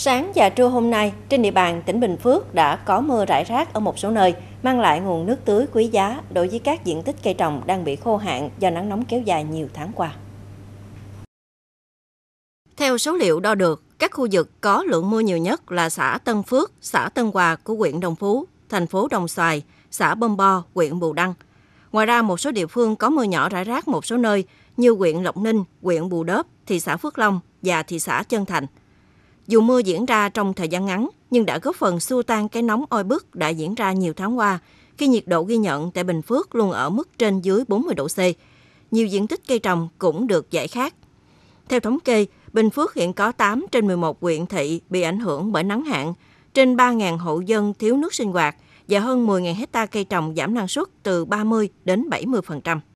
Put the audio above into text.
Sáng và trưa hôm nay, trên địa bàn tỉnh Bình Phước đã có mưa rải rác ở một số nơi, mang lại nguồn nước tưới quý giá đối với các diện tích cây trồng đang bị khô hạn do nắng nóng kéo dài nhiều tháng qua. Theo số liệu đo được, các khu vực có lượng mưa nhiều nhất là xã Tân Phước, xã Tân Hòa của huyện Đồng Phú, thành phố Đồng Xoài, xã Bông Bo, huyện Bù Đăng. Ngoài ra, một số địa phương có mưa nhỏ rải rác một số nơi như huyện Lộc Ninh, huyện Bù Đớp, thị xã Phước Long và thị xã Chân Thành – dù mưa diễn ra trong thời gian ngắn, nhưng đã góp phần xua tan cái nóng oi bức đã diễn ra nhiều tháng qua, khi nhiệt độ ghi nhận tại Bình Phước luôn ở mức trên dưới 40 độ C. Nhiều diện tích cây trồng cũng được giải khát. Theo thống kê, Bình Phước hiện có 8 trên 11 huyện thị bị ảnh hưởng bởi nắng hạn, trên 3.000 hộ dân thiếu nước sinh hoạt và hơn 10.000 hecta cây trồng giảm năng suất từ 30 đến 70%.